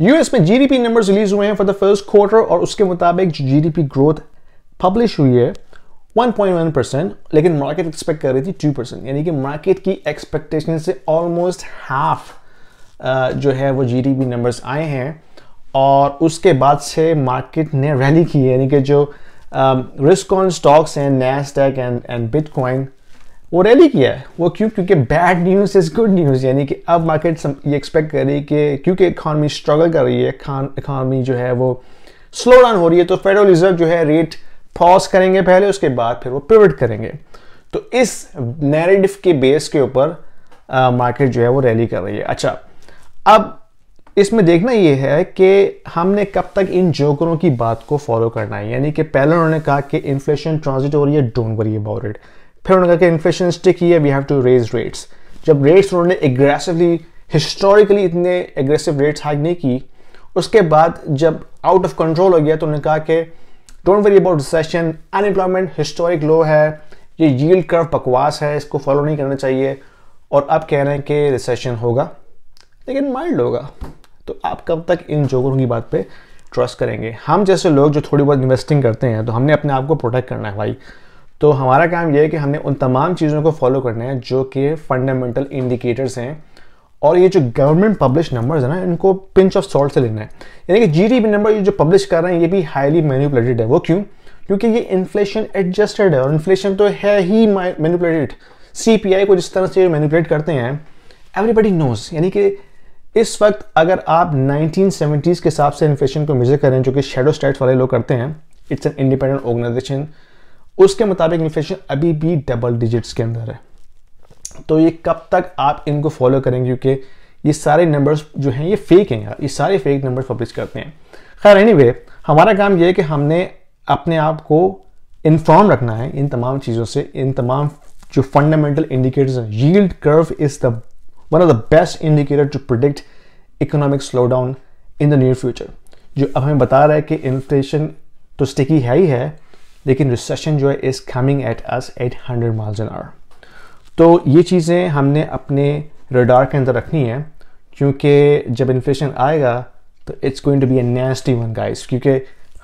US में GDP numbers release हुए हैं फॉर द फर्स्ट क्वार्टर और उसके मुताबिक जीडीपी ग्रोथ पब्लिश हुई है 1.1 परसेंट लेकिन मार्केट एक्सपेक्ट कर रही थी 2 परसेंट यानी कि मार्केट की एक्सपेक्टेशन से ऑलमोस्ट हाफ जो है वो जीडीपी नंबर्स आए हैं और उसके बाद से मार्केट ने रैली की यानी कि जो रिस्क ऑन स्टॉक्स एंड नैस एंड एंड बिटकॉइन वो रैली किया है वो क्यों क्योंकि bad news is good news यानी कि अब मार्केट ये एक्सपेक्ट कर रही है कि क्योंकि इकॉनमी स्ट्रगल कर रही है इकॉनमी जो है वो स्लो डाउन हो रही है तो फेडरल रिजर्व जो है रेट पॉज करेंगे पहले उसके बाद फिर वो प्रिवर्ट करेंगे तो इस नैरेटिव के बेस के ऊपर मार्केट जो है वो रैली कर रही है अच्छा अब इसमें देखना ये है कि हमने कब तक इन जोकरों की बात को फॉलो करना है यानी कि पहले उन्होंने कहा कि इन्फ्लेशन ट्रांजिट हो रही है डोंट वरी अबाउट इट फिर उन्होंने कहा कि इन्फ्लेशन स्टिक ही है we have to raise rates जब रेट्स उन्होंने एग्रेसिवली हिस्टोरिकली इतने एग्रेसिव रेट्स हाइक नहीं की उसके बाद जब आउट ऑफ कंट्रोल हो गया तो उन्होंने कहा कि don't worry about recession unemployment historic low है ये यील्ड कर्व बकवास है इसको फॉलो नहीं करना चाहिए और अब कह रहे हैं कि रिसेशन होगा लेकिन माइल्ड होगा तो आप कब तक इन जोकरों की बात पे ट्रस्ट करेंगे हम जैसे लोग जो थोड़ी बहुत इन्वेस्टिंग करते हैं तो हमने अपने आप को प्रोटेक्ट करना है भाई तो हमारा काम यह है कि हमने उन तमाम चीज़ों को फॉलो करना है जो कि फंडामेंटल इंडिकेटर्स हैं और ये जो गवर्नमेंट पब्लिश नंबर्स है ना इनको पिंच ऑफ सॉल्ट से लेना है यानी कि जीडीपी नंबर ये जो पब्लिश कर रहे हैं ये भी हाईली मैन्यूपुलेटेड है वो क्यों क्योंकि ये इन्फ्लेशन एडजस्टेड है और इन्फ्लेशन तो है ही मैन्यूपुलेटेड सीपीआई को जिस तरह से मैन्यूपुलेट करते हैं एवरीबडी नोज यानी कि इस वक्त अगर आप नाइनटीन के हिसाब से इन्फ्लेशन को मेजर करें जो कि शेडो स्टेट्स वाले लोग करते हैं इट्स एन इंडिपेंडेंट ऑर्गेनाइजेशन उसके मुताबिक इन्फ्लेशन अभी भी डबल डिजिट्स के अंदर है तो ये कब तक आप इनको फॉलो करेंगे क्योंकि ये सारे नंबर्स जो हैं ये फेक हैं यार ये सारे फेक नंबर्स पब्लिश करते हैं खैर एनी anyway, हमारा काम ये है कि हमने अपने आप को इन्फॉर्म रखना है इन तमाम चीज़ों से इन तमाम जो फंडामेंटल इंडिकेटर्स हैं yield curve is the one of the best indicator to predict economic slow down in the near future जो अब हमें बता रहा है कि इन्फ्लेशन तो स्टिकी है ही है लेकिन रिसेशन जो है is coming at us 800 miles an hour तो ये चीज़ें हमने अपने रडार के अंदर रखनी है क्योंकि जब इन्फ्लेशन आएगा तो it's going to be a nasty one guys क्योंकि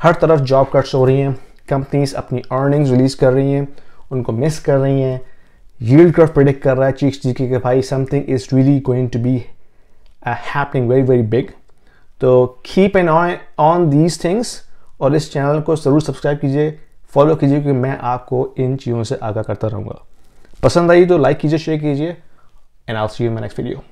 हर तरफ जॉब कट्स हो रही हैं कंपनीज अपनी अर्निंग्स रिलीज़ कर रही हैं उनको मिस कर रही हैं यील्ड कर्व प्रिडिक्ट कर रहा है चीख चीखे के भाई something is really going to be happening very very big तो keep an on these things और इस चैनल को ज़रूर सब्सक्राइब कीजिए फॉलो कीजिए क्योंकि मैं आपको इन चीज़ों से आगा करता रहूँगा पसंद आई तो लाइक कीजिए शेयर कीजिए and I see you my next video